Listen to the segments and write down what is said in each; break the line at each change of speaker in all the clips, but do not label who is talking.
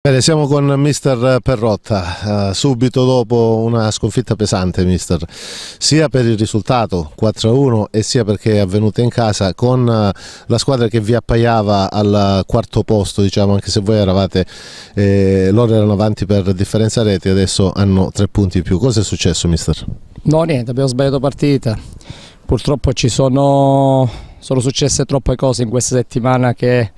Bene, siamo con Mister Perrotta, uh, subito dopo una sconfitta pesante Mister, sia per il risultato 4-1 e sia perché è avvenuta in casa con uh, la squadra che vi appaiava al quarto posto, diciamo anche se voi eravate, eh, loro erano avanti per differenza reti, adesso hanno tre punti in più. Cosa è successo Mister?
No niente, abbiamo sbagliato partita, purtroppo ci sono, sono successe troppe cose in questa settimana che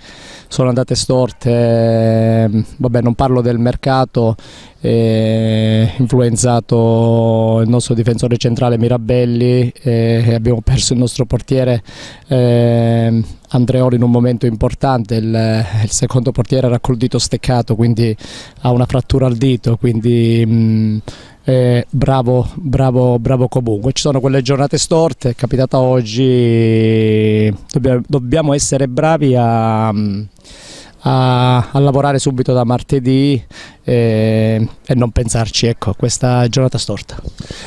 sono andate storte, vabbè non parlo del mercato, eh, influenzato il nostro difensore centrale Mirabelli eh, abbiamo perso il nostro portiere eh, Andreoli in un momento importante, il, il secondo portiere era col dito steccato quindi ha una frattura al dito, quindi... Mh, mm, eh, bravo, bravo, bravo comunque. Ci sono quelle giornate storte, è capitata oggi, dobbiamo, dobbiamo essere bravi a, a, a lavorare subito da martedì e, eh, e, non pensarci ecco, a questa giornata storta.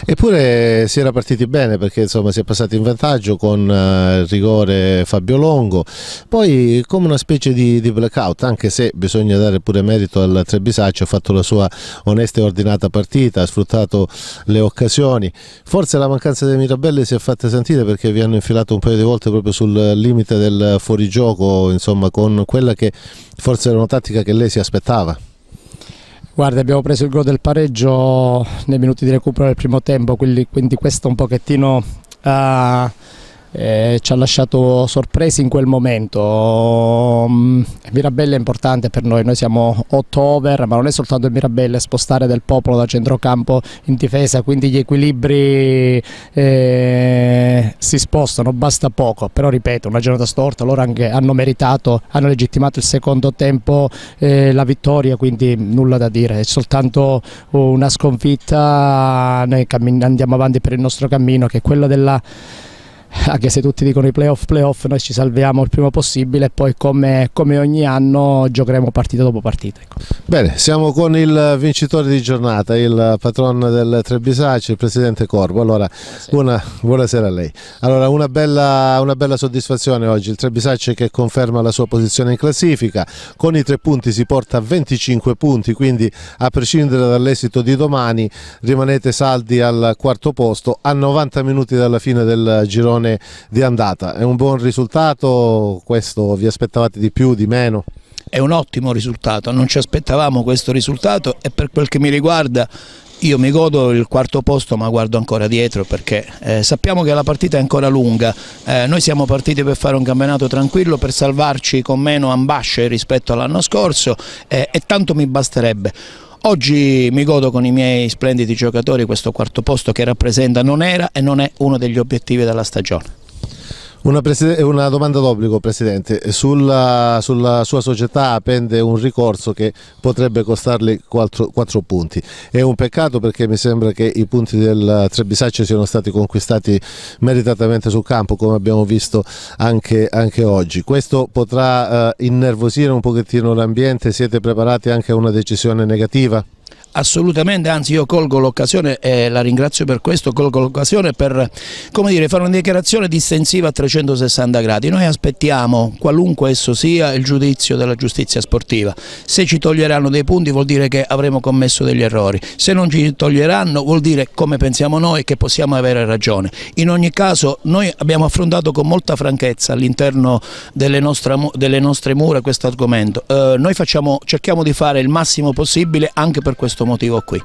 Eppure si era partiti bene perché insomma, si è passati in vantaggio con il eh, rigore Fabio Longo, poi come una specie di, di blackout, anche se bisogna dare pure merito al Trebisaccio, ha fatto la sua onesta e ordinata partita, ha sfruttato le occasioni, forse la mancanza dei Mirabelle si è fatta sentire perché vi hanno infilato un paio di volte proprio sul limite del fuorigioco, insomma con quella che forse era una tattica che lei si aspettava.
Guarda, abbiamo preso il gol del pareggio nei minuti di recupero del primo tempo, quindi, questo un pochettino uh, eh, ci ha lasciato sorpresi in quel momento. Um, Mirabella è importante per noi, noi siamo 8 over, ma non è soltanto il Mirabella, è spostare del popolo da centrocampo in difesa, quindi gli equilibri... Eh, si spostano, basta poco, però ripeto, una giornata storta, loro anche hanno meritato, hanno legittimato il secondo tempo eh, la vittoria, quindi nulla da dire, è soltanto una sconfitta, noi andiamo avanti per il nostro cammino che è quello della anche se tutti dicono i playoff, playoff, noi ci salviamo il prima possibile e poi come, come ogni anno giocheremo partita dopo partita. Ecco.
Bene, siamo con il vincitore di giornata, il patron del Trebisaci, il presidente Corvo. Allora, buonasera, una, buonasera a lei. Allora, una bella, una bella, soddisfazione oggi, il Trebisaci che conferma la sua posizione in classifica, con i tre punti si porta a 25 punti, quindi a prescindere dall'esito di domani rimanete saldi al quarto posto a 90 minuti dalla fine del girone edizione di andata. È un buon risultato? Questo vi aspettavate di più, di meno? È un ottimo risultato, non ci aspettavamo
questo risultato e per quel che mi riguarda io mi godo il quarto posto ma guardo ancora dietro perché eh, sappiamo che la partita è ancora lunga, eh, noi siamo partiti per fare un campionato tranquillo, per salvarci con meno ambasce rispetto all'anno scorso eh, e tanto mi basterebbe. Oggi mi godo con i miei splendidi giocatori questo quarto posto che rappresenta non era e non è uno degli obiettivi della stagione.
Una, eh, una, domanda d'obbligo, Presidente. Sulla, sulla, sua società pende un ricorso che potrebbe costarle 4, 4, punti. È un peccato perché mi sembra che i punti del Trebisaccio siano stati conquistati meritatamente sul campo, come abbiamo visto anche, anche oggi. Questo potrà eh, innervosire un pochettino l'ambiente? Siete preparati anche a una decisione negativa? assolutamente, anzi io colgo l'occasione e la ringrazio per questo,
colgo l'occasione per dire, fare una dichiarazione distensiva a 360 gradi. Noi aspettiamo, qualunque esso sia, il giudizio della giustizia sportiva. Se ci toglieranno dei punti vuol dire che avremo commesso degli errori, se non ci toglieranno vuol dire, come pensiamo noi, che possiamo avere ragione. In ogni caso noi abbiamo affrontato con molta franchezza all'interno delle, delle, nostre mura questo argomento. Eh, noi facciamo, cerchiamo di fare il massimo possibile anche per questo motivo aquí.